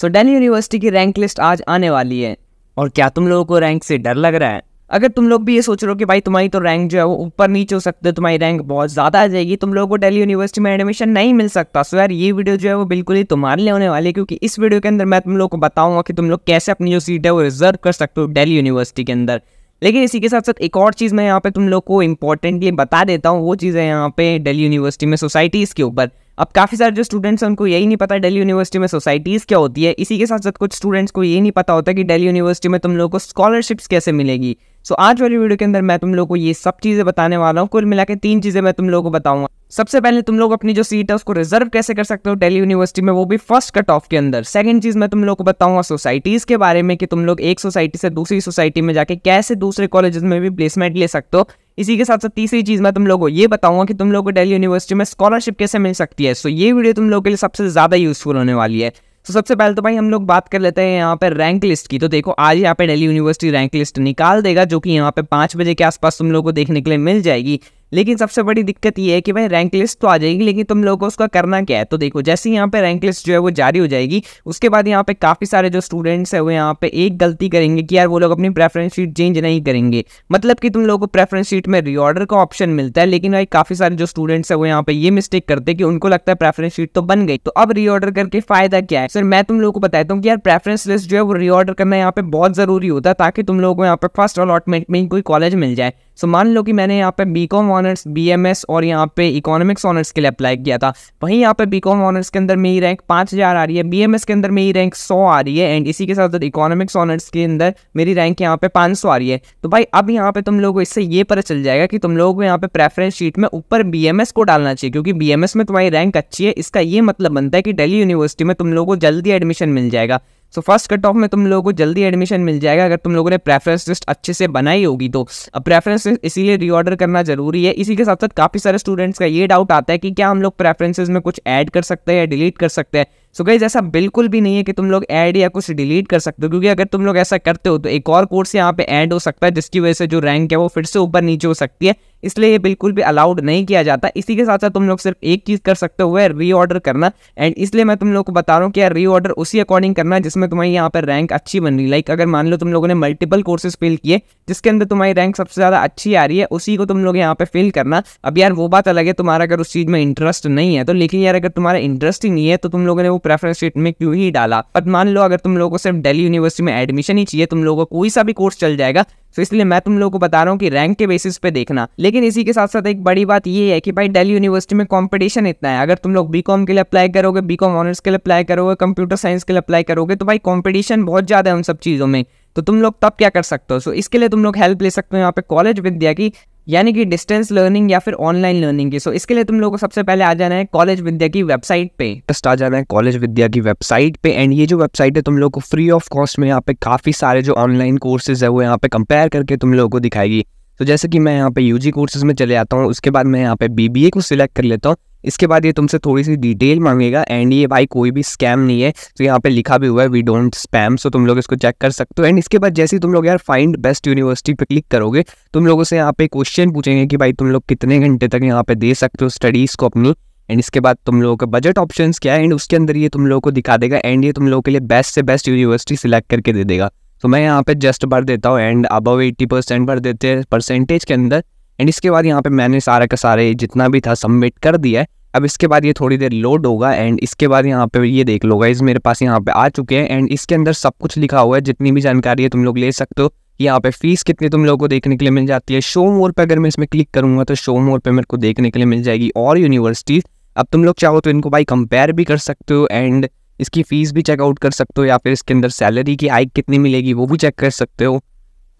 सो Delhi university की rank list आज आने वाली है और क्या तुम लोगों को रैंक से डर लग रहा है अगर तुम लोग भी ये सोच रहे हो कि भाई तुम्हारी तो रैंक जो है वो ऊपर नीचे हो सकते हो तुम्हारी रैंक बहुत ज़्यादा आ जाएगी तुम लोगों को डेली यूनिवर्सिटी में एडमिशन नहीं मिल सकता सो यार ये वीडियो जो है वो बिल्कुल ही तुम्हारे लिए होने वाली है क्योंकि इस वीडियो के अंदर मैं तुम लोग को बताऊंगा कि तुम लोग कैसे अपनी जो सीट है वो रिजर्व कर सकते हो डेली यूनिवर्सिटी के अंदर लेकिन इसी के साथ साथ एक और चीज़ मैं यहाँ पे तुम लोग को इंपॉर्टेंटली बता देता हूँ वो चीज़ है यहाँ पे डेली यूनिवर्सिटी में सोसाइटीज़ के ऊपर अब काफ़ी सारे जो स्टूडेंट्स हैं उनको यही नहीं पता दिल्ली यूनिवर्सिटी में सोसाइटीज़ क्या होती है इसी के साथ साथ कुछ स्टूडेंट्स को ये नहीं पता होता कि दिल्ली यूनिवर्सिटी में तुम लोगों को स्कॉलरशिप्स कैसे मिलेगी सो so, आज वाली वीडियो के अंदर मैं तुम लोग को ये सब चीज़ें बताने वाला हूँ कुल मिला के तीन चीज़ें मैं तुम लोगों को बताऊंगा सबसे पहले तुम लोग अपनी जो सीट है उसको रिजर्व कैसे कर सकते हो दिल्ली यूनिवर्सिटी में वो भी फर्स्ट कट ऑफ के अंदर सेकंड चीज़ मैं तुम लोग को बताऊंगा सोसाइटीज़ के बारे में कि तुम लोग एक सोसाइटी से दूसरी सोसाइटी में जाके कैसे दूसरे कॉलेजेस में भी प्लेसमेंट ले सकते हो इसी के साथ साथ तीसरी चीज़ मैं तुम लोगों को ये बताऊंगा कि तुम लोग को डेली यूनिवर्सिटी में स्कॉलरशिप कैसे मिल सकती है सो ये वीडियो तुम लोग के लिए सबसे ज़्यादा यूज़फुल होने वाली है तो सबसे पहले तो भाई हम लोग बात कर लेते हैं यहाँ पर रैंक लिस्ट की तो देखो आज यहाँ पे दिल्ली यूनिवर्सिटी रैंक लिस्ट निकाल देगा जो कि यहाँ पे पांच बजे के आसपास तुम लोग को देखने के लिए मिल जाएगी लेकिन सबसे बड़ी दिक्कत ये है कि भाई रैंक लिस्ट तो आ जाएगी लेकिन तुम लोगों को उसका करना क्या है तो देखो जैसे यहाँ पे रैंक लिस्ट जो है वो जारी हो जाएगी उसके बाद यहाँ पे काफ़ी सारे जो स्टूडेंट्स है वो यहाँ पे एक गलती करेंगे कि यार वो लोग अपनी प्रेफरेंस शीट चेंज नहीं करेंगे मतलब कि तुम लोगों को प्रेफरेंस शीट में रिओर्डर का ऑप्शन मिलता है लेकिन भाई काफ़ी सारे जो स्टूडेंट्स है वो यहाँ पे ये मिस्टेक करते कि उनको लगता है प्रेफरेंस शीट तो बन गई तो अब रिओर्डर करके फायदा क्या है सर मैं तुम लोग को बताता हूँ कि यार प्रेफरेंस लिस्ट जो है वो रिओर्डर करना यहाँ पे बहुत ज़रूरी होता है ताकि तुम लोगों को यहाँ पे फर्स्ट अलॉटमेंट में कोई कॉलेज मिल जाए सो मान लो कि मैंने यहाँ पे B com honours B M S और यहाँ पे इकोनॉमिक्स ऑनर्स के लिए अप्लाई किया था वहीं यहाँ पे बी कॉम ऑनर्स के अंदर मेरी रैंक पाँच हज़ार आ रही है बी एम एस के अंदर मेरी रैंक सौ आ रही है एंड इसी के साथ साथ इकोनॉमिक्स ऑनर्स के अंदर मेरी रैंक यहाँ पे पाँच सौ आ रही है तो भाई अब यहाँ पे तुम लोग को इससे ये पता चल जाएगा कि तुम लोगों को यहाँ पे प्रेफरेंस शीट में ऊपर बी एम एस को डालना चाहिए क्योंकि बी एम एस में तुम्हारी रैंक अच्छी है इसका ये मतलब बनता है कि डेली यूनिवर्सिटी में तुम लोगों को जल्दी एडमिशन मिल जाएगा सो फर्स्ट कट ऑफ में तुम लोगों को जल्दी एडमिशन मिल जाएगा अगर तुम लोगों ने प्रेफरेंस लिस्ट अच्छे से बनाई होगी तो अब प्रेफरेंस लिस्ट इसीलिए रीऑर्डर करना जरूरी है इसी के साथ साथ काफ़ी सारे स्टूडेंट्स का ये डाउट आता है कि क्या हम लोग प्रेफरेंसेज में कुछ ऐड कर सकते हैं या डिलीट कर सकते हैं सो गाइज ऐसा बिल्कुल भी नहीं है कि तुम लोग ऐड या कुछ डिलीट कर सकते हो क्योंकि अगर तुम लोग ऐसा करते हो तो एक और कोर्स यहाँ पे ऐड हो सकता है जिसकी वजह से जो रैंक है वो फिर से ऊपर नीचे हो सकती है इसलिए ये बिल्कुल भी अलाउड नहीं किया जाता इसी के साथ साथ तुम लोग सिर्फ एक चीज़ कर सकते हो वह रीऑर्डर करना एंड इसलिए मैं तुम लोग को बता रहा हूँ कि यार रीऑर्डर उसी अकॉर्डिंग करना जिसमें तुम्हारी यहाँ पर रैंक अच्छी बन रही लाइक अगर मान लो तुम लोगों ने मल्टीपल कोर्सेज फिल किए जिसके अंदर तुम्हारी रैंक सबसे ज़्यादा अच्छी आ रही है उसी को तुम लोग यहाँ पर फिल करना अब यार वो बात अलग है तुम्हारा अगर उस चीज़ में इंटरेस्ट नहीं है तो लेकिन यार अगर तुम्हारा इंटरेस्ट ही नहीं है तो तुम लोगों ने वो वो प्रेफरेंस शीट में क्यों ही डाला बट मान लो अगर तुम लोगों को सिर्फ दिल्ली यूनिवर्सिटी में एडमिशन ही चाहिए तुम लोगों को कोई सा भी कोर्स चल जाएगा तो इसलिए मैं तुम लोगों को बता रहा हूँ कि रैंक के बेसिस पे देखना लेकिन इसी के साथ साथ एक बड़ी बात ये है कि भाई दिल्ली यूनिवर्सिटी में कॉम्पिटिशन इतना है अगर तुम लोग बी के लिए अप्लाई करोगे बी ऑनर्स के लिए अप्लाई करोगे कंप्यूटर साइंस के लिए अप्लाई करोगे तो भाई कॉम्पिटिशन बहुत ज़्यादा है उन सब चीज़ों में तो तुम लोग तब क्या कर सकते हो सो so, इसके लिए तुम लोग हेल्प ले सकते हो यहाँ पे कॉलेज विद्या की यानी कि डिस्टेंस लर्निंग या फिर ऑनलाइन लर्निंग की सो so, इसके लिए तुम लोगों को सबसे पहले आ जाना है कॉलेज विद्या की वेबसाइट पे जस्ट आ जाना है कॉलेज विद्या की वेबसाइट पे एंड ये जो वेबसाइट है तुम लोग को फ्री ऑफ कॉस्ट में यहाँ पे काफ़ी सारे जो ऑनलाइन कोर्सेज है वो यहाँ पे कंपेयर करके तुम लोगों को दिखाएगी तो जैसे कि मैं यहाँ पे यूजी कोर्सेज में चले जाता हूँ उसके बाद मैं यहाँ पे बीबीए को सिलेक्ट कर लेता हूँ इसके बाद ये तुमसे थोड़ी सी डिटेल मांगेगा एंड ये भाई कोई भी स्कैम नहीं है तो यहाँ पे लिखा भी हुआ है वी डोंट स्पैम सो तुम लोग इसको चेक कर सकते हो एंड इसके बाद जैसे तुम लोग यार फाइंड बेस्ट यूनिवर्सिटी पे क्लिक करोगे तुम लोगों से यहाँ पे क्वेश्चन पूछेंगे कि भाई तुम लोग कितने घंटे तक यहाँ पे दे सकते हो स्टडीज़ को अपनी एंड इसके बाद तुम लोगों का बजट ऑप्शन क्या है एंड उसके अंदर ये तुम लोगों को दिखा देगा एंड ये तुम लोगों के लिए बेस्ट से बेस्ट यूनिवर्सिटी सिलेक्ट करके दे देगा तो मैं यहाँ पे जस्ट भर देता हूँ एंड अबव एट्टी परसेंट भर देते हैं परसेंटेज के अंदर एंड इसके बाद यहाँ पे मैंने सारा का सारे जितना भी था सबमिट कर दिया है अब इसके बाद ये थोड़ी देर लोड होगा एंड इसके बाद यहाँ पे ये देख लो गाइज मेरे पास यहाँ पे आ चुके हैं एंड इसके अंदर सब कुछ लिखा हुआ है जितनी भी जानकारी है तुम लोग ले सकते हो यहाँ पे फीस कितनी तुम लोगों को देखने के लिए मिल जाती है शो मोर पे अगर मैं इसमें क्लिक करूंगा तो शो मोर पे मेरे को देखने के लिए मिल जाएगी और यूनिवर्सिटीज़ अब तुम लोग चाहो तो इनको भाई कंपेयर भी कर सकते हो एंड इसकी फ़ीस भी चेकआउट कर सकते हो या फिर इसके अंदर सैलरी की आइक कितनी मिलेगी वो भी चेक कर सकते हो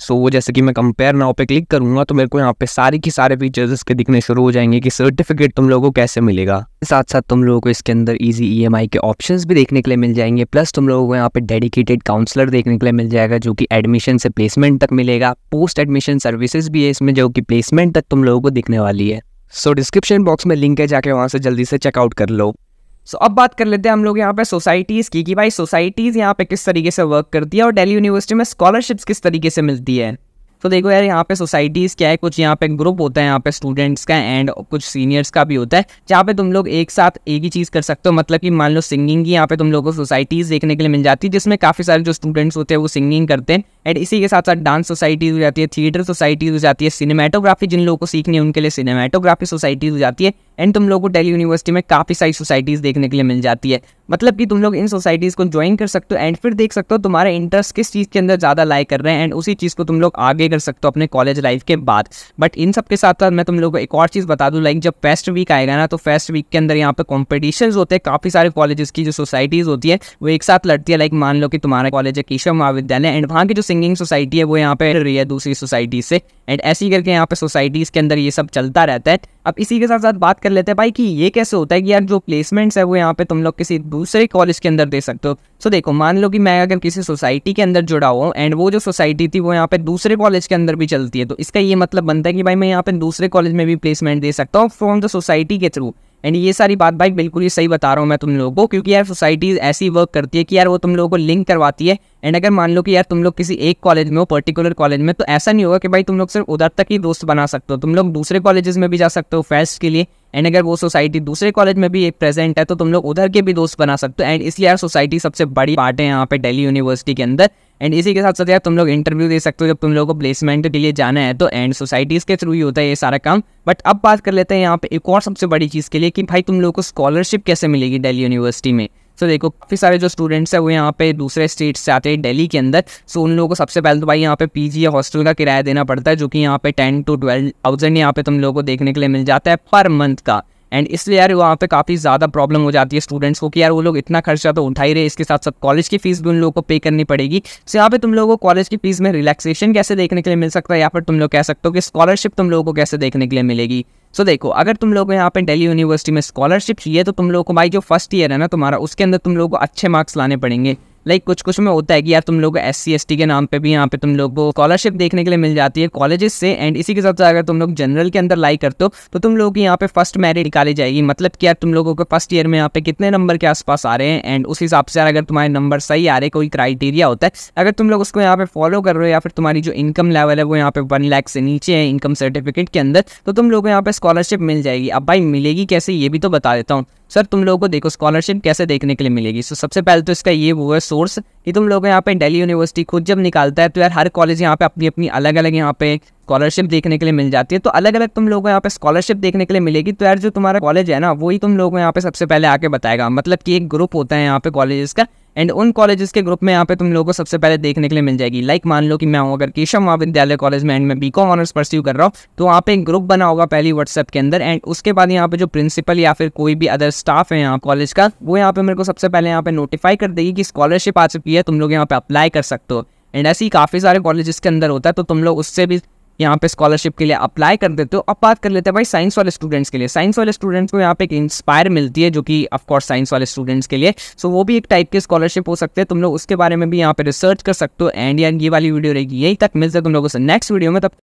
सो so, जैसे कि मैं कंपेयर नाव पे क्लिक करूंगा तो मेरे को यहाँ पे सारी की सारे फीचर्स इसके दिखने शुरू हो जाएंगे कि सर्टिफिकेट तुम लोगों को कैसे मिलेगा साथ साथ तुम लोगों को इसके अंदर इजी ईएमआई e के ऑप्शंस भी देखने के लिए मिल जाएंगे प्लस तुम लोगों को यहाँ पे डेडिकेटेड काउंसलर देखने के लिए मिल जाएगा जो कि एडमिशन से प्लेसमेंट तक मिलेगा पोस्ट एडमिशन सर्विसेज भी है इसमें जो कि प्लेसमेंट तक तुम लोगों को दिखने वाली है सो डिस्क्रिप्शन बॉक्स में लिंक है जाके वहाँ से जल्दी से चेकआउट कर लो सो so, अब बात कर लेते हैं हम लोग यहाँ पे सोसाइटीज़ की कि भाई सोसाइटीज़ यहाँ पे किस तरीके से वर्क करती है और दिल्ली यूनिवर्सिटी में स्कॉलरशिप्स किस तरीके से मिलती है तो देखो यार यहाँ पे सोसाइटीज़ क्या है कुछ यहाँ पे ग्रुप होता है यहाँ पे स्टूडेंट्स का एंड कुछ सीनियर्स का भी होता है जहाँ पे तुम लोग एक साथ एक ही चीज़ कर सकते हो मतलब कि मान लो सिंगिंग की यहाँ पे तुम लोगों को सोसाइटीज़ देखने के लिए मिल जाती है जिसमें काफ़ी सारे जो स्टूडेंट्स होते हैं वो सिंगिंग करते हैं एंड इसी के साथ साथ डांस सोसाइटीज़ हो जाती है थिएटर सोसाइटीज़ हो जाती है सिनेमाटोग्राफी जिन लोगों को सीखनी है उनके लिए सिनेमाटोग्राफी सोसाइटीज़ हो जाती है एंड तुम लोग को डेली यूनिवर्सिटी में काफ़ी सारी सोसाइटीज़ देखने के लिए मिल जाती है मतलब कि तुम लोग इन सोसाइटीज़ को ज्वाइन कर सकते हो एंड फिर देख सकते हो तुम्हारे इंटरेस्ट किस चीज़ के अंदर ज़्यादा लाइक कर रहे हैं एंड उसी चीज़ को तुम लोग आगे कर सकते हो अपने कॉलेज लाइफ के बाद बट इन सब के साथ साथ मैं तुम लोग को एक और चीज़ बता दूँ लाइक जब फेस्ट वीक आएगा ना तो फेस्ट वीक के अंदर यहाँ पर कॉम्पिटिशन होते हैं काफ़ी सारे कॉलेज की जो सोसाइटीज़ होती है वो एक साथ लड़ती है लाइक मान लो कि तुम्हारा कॉलेज है केशव महाविद्यालय एंड वहाँ की जो सिंगिंग सोसाइटी है वो यहाँ पर रही है दूसरी सोसाइटी से एंड ऐसे ही करके यहाँ पे सोसाइटीज़ के अंदर ये सब चलता रहता है अब इसी के साथ साथ बात कर लेते हैं भाई कि ये कैसे होता है कि यार जो प्लेसमेंट्स है वो यहाँ पे तुम लोग किसी दूसरे कॉलेज के अंदर दे सकते हो सो देखो मान लो कि मैं अगर किसी सोसाइटी के अंदर जुड़ा हुआ एंड वो जो सोसाइटी थी वो यहाँ पे दूसरे कॉलेज के अंदर भी चलती है तो इसका ये मतलब बनता है कि भाई मैं यहाँ पे दूसरे कॉलेज में भी प्लेसमेंट दे सकता हूँ फ्रॉम द सोसाइटी के थ्रू एंड ये सारी बात भाई बिल्कुल ही सही बता रहा हूँ मैं तुम लोगों को क्योंकि यार सोसाइटी ऐसी वर्क करती है कि यार वो तुम लोगों को लिंक करवाती है एंड अगर मान लो कि यार तुम लोग किसी एक कॉलेज में हो पर्टिकुलर कॉलेज में तो ऐसा नहीं होगा कि भाई तुम लोग सिर्फ उधर तक ही दोस्त बना सकते हो तुम लोग दूसरे कॉलेजेस में भी जा सकते हो फेस्ट के लिए एंड अगर वो सोसाइटी दूसरे कॉलेज में भी एक प्रेजेंट है तो तुम लोग उधर के भी दोस्त बना सकते हो एंड इसलिए यार सोसाइटी सबसे बड़ी पार्ट है यहाँ पे डेली यूनिवर्सिटी के अंदर एंड इसी के साथ साथ यार तुम लोग इंटरव्यू दे सकते हो जब तुम लोगों को प्लेसमेंट के लिए जाना है तो एंड सोसाइटीज़ के थ्रू ही होता है ये सारा काम बट अब बात कर लेते हैं यहाँ पे एक और सबसे बड़ी चीज़ के लिए कि भाई तुम लोग को स्कॉलरशिप कैसे मिलेगी दिल्ली यूनिवर्सिटी में सो so, देखो काफ़ी सारे जो स्टूडेंट्स हैं वो यहाँ पे दूसरे स्टेट से आते हैं दिल्ली के अंदर सो so, उन लोगों को सबसे पहले तो भाई यहाँ पे पीजी या हॉस्टल का किराया देना पड़ता है जो कि यहाँ पे टेन टू ट्वेल्व थाउजेंड यहाँ पे तुम लोगों को देखने के लिए मिल जाता है पर मंथ का एंड इसलिए यार वहाँ पे काफ़ी ज़्यादा प्रॉब्लम हो जाती है स्टूडेंट्स को कि यार वो लोग इतना खर्चा तो उठा ही रहे इसके साथ साथ कॉलेज की फीस भी उन लोगों को पे करनी पड़ेगी सो यहाँ पे तुम लोगों को कॉलेज की फीस में रिलैक्सेशन कैसे देखने के लिए मिल सकता है या फिर तुम लोग कह सकते हो कि स्कॉलरशिप तुम लोगों को कैसे देखने के लिए मिलेगी सो so, देखो अगर तुम लोग यहाँ पे डेली यूनिवर्सिटी में स्कॉलरशिप चाहिए तो तुम लोग को भाई जो फर्स्ट ईयर है ना तुम्हारा उसके अंदर तुम लोग को अच्छे मार्क्स लाने पड़ेंगे लाइक कुछ कुछ में होता है कि यार तुम लोग एस सी के नाम पे भी यहाँ पे तुम लोग को स्कॉलरशिप देखने के लिए मिल जाती है कॉलेजेस से एंड इसी के साथ अगर तुम लोग जनरल के अंदर लाइक करते हो तो तुम लोग की यहाँ पे फर्स्ट मैरिट निकाली जाएगी मतलब कि यार तुम लोगों को फर्स्ट ईयर में यहाँ पे कितने नंबर के आसपास आ रहे हैं एंड उस हिसाब से अगर तुम्हारे नंबर सही आ रहे कोई क्राइटेरिया होता है अगर तुम लोग उसको यहाँ पे फॉलो कर रहे हो या फिर तुम्हारी जो इनकम लेवल है वो यहाँ पे वन लैख से नीचे है इनकम सर्टिफिकेट के अंदर तो तुम लोग को यहाँ पे स्कॉलरशिप मिल जाएगी अब भाई मिलेगी कैसे ये भी तो बता देता हूँ सर तुम लोगों को देखो स्कॉलरशिप कैसे देखने के लिए मिलेगी सो सबसे पहले तो इसका ये वो है सोर्स कि तुम लोग यहाँ पे दिल्ली यूनिवर्सिटी खुद जब निकालता है तो यार हर कॉलेज यहाँ पे अपनी अपनी अलग अलग यहाँ पे स्कॉलरशिप देखने के लिए मिल जाती है तो अलग अलग तुम लोग को यहाँ पे स्कॉलरशिप देखने के लिए मिलेगी तो यार जो तुम्हारा कॉलेज है ना वही तुम लोग को यहाँ पे सबसे पहले आके बताएगा मतलब कि एक ग्रुप होता है यहाँ पे कॉलेजेस का एंड उन कॉलेजेस के ग्रुप में यहाँ पे तुम लोगों को सबसे पहले देखने के लिए मिल जाएगी लाइक like, मान लो कि मैं हूँ अगर केशव महाविद्यालय कॉलेज में एंड मैं बी कॉम ऑनर्स परस्यू कर रहा हूँ तो वहाँ पे एक ग्रुप बना होगा पहली व्हाट्सएप के अंदर एंड उसके बाद यहाँ पे जो प्रिंसिपल या फिर कोई भी अदर स्टाफ है यहाँ कॉलेज का वो यहाँ पे मेरे को सबसे पहले यहाँ पे नोटिफाई कर देगी कि स्कॉलरशिप आ चुकी है तुम लोग यहाँ पे अप्लाई कर सकते हो एंड ऐसे ही काफ़ी सारे कॉलेज के अंदर होता है तो तुम लोग उससे भी यहाँ पे स्कॉलरशिप के लिए अप्लाई कर देते हो अब बात कर लेते हैं भाई साइंस वाले स्टूडेंट्स के लिए साइंस वाले स्टूडेंट्स को यहाँ पे एक इंस्पायर मिलती है जो कि ऑफकोर्स साइंस वाले स्टूडेंट्स के लिए सो so, वो भी एक टाइप के स्कॉलरशिप हो सकते हैं तुम लोग उसके बारे में भी यहाँ पे रिसर्च कर सकते हो एंड यार ये वाली वीडियो रहेगी यही तक मिलते हैं तुम लोगों से नेक्स्ट वीडियो में तब